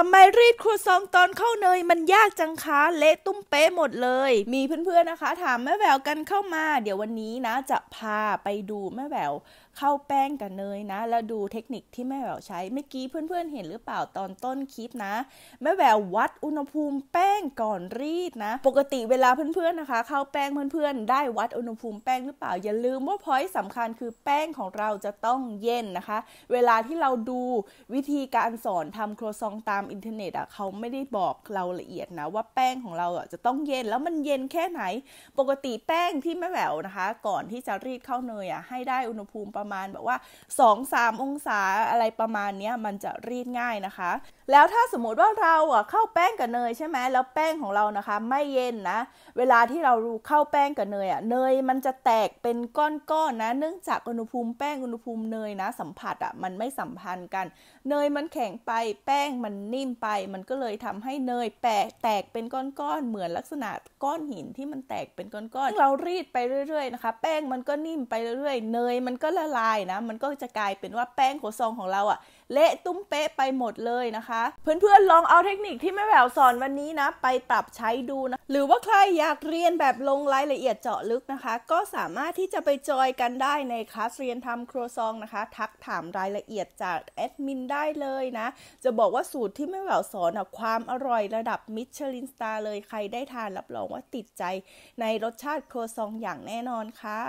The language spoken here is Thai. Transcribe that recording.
ทำไมรีดครัวซองตอนเข้าเนยมันยากจังคะเละตุ้มเป๊ะหมดเลย มีเพื่อนๆนะคะ ถามแม่แววกันเข้ามา เดี๋ยววันนี้นะ จะพาไปดูแม่แววเข้าแป้งกับเนยนะ แล้วดูเทคนิคที่แม่แววใช้เมื่อกี้เพื่อนๆเห็น หรือเปล่าตอนต้นคลิปนะแม่แวววัดอุณหภูมิแป้งก่อนรีดนะ ปกติเวลาเพื่อนๆนะคะ เข้าแป้งเพื่อนๆได้วัดอุณหภูมิแป้งหรือเปล่าอย่าลืม ว่าพอยต์สำคัญคือแป้งของเราจะต้องเย็นนะคะ เวลาที่เราดูวิธีการสอนทำครัวซองตามอินเทอร์เน็ตอ่ะเขาไม่ได้บอกเราละเอียดนะว่าแป้งของเราอ่ะจะต้องเย็นแล้วมันเย็นแค่ไหน ปกติแป้งที่แม่แหววนะคะ ก่อนที่จะรีดเข้าเนยอ่ะให้ได้อุณหภูมิประมาณแบบว่า 2-3 องศาอะไรประมาณเนี้ยมันจะรีดง่ายนะคะ แล้วถ้าสมมติว่าเราอ่ะเข้าแป้งกับเนยใช่ไหมแล้วแป้งของเรานะคะไม่เย็นนะ เวลาที่เราเข้าแป้งกับเนยอ่ะเนยมันจะแตกเป็นก้อนๆนนะ เนื่องจากอุณหภูมิแป้งอุณหภูมิเนยนะสัมผัสอ่ะมันไม่สัมพันธ์กัน เนยมันแข็งไปแป้งมันนิ่มไปมันก็เลยทำให้เนยแตกแตกเป็นก้อนๆ เหมือนลักษณะก้อนหินที่มันแตกเป็นก้อนๆเรารีดไปเรื่อยๆนะคะแป้งมันก็นิ่มไปเรื่อยๆเนย มันก็ละลายนะ มันก็จะกลายเป็นว่าแป้งโคซองของเราอะเละตุ้มเป๊ะไปหมดเลยนะคะ เพื่อนๆลองเอาเทคนิคที่แม่แววสอนวันนี้นะ ไปปรับใช้ดูนะหรือว่าใครอยากเรียนแบบลงรายละเอียดเจาะลึกนะคะ ก็สามารถที่จะไปจอยกันได้ในคลาสเรียนทำครัวซองนะคะ ทักถามรายละเอียดจากแอดมินได้เลยนะจะบอกว่าสูตรที่แม่แหววสอนอะความอร่อยระดับมิชลินสตาร์เลยใครได้ทานรับรองว่าติดใจในรสชาติโครซองอย่างแน่นอนค่ะ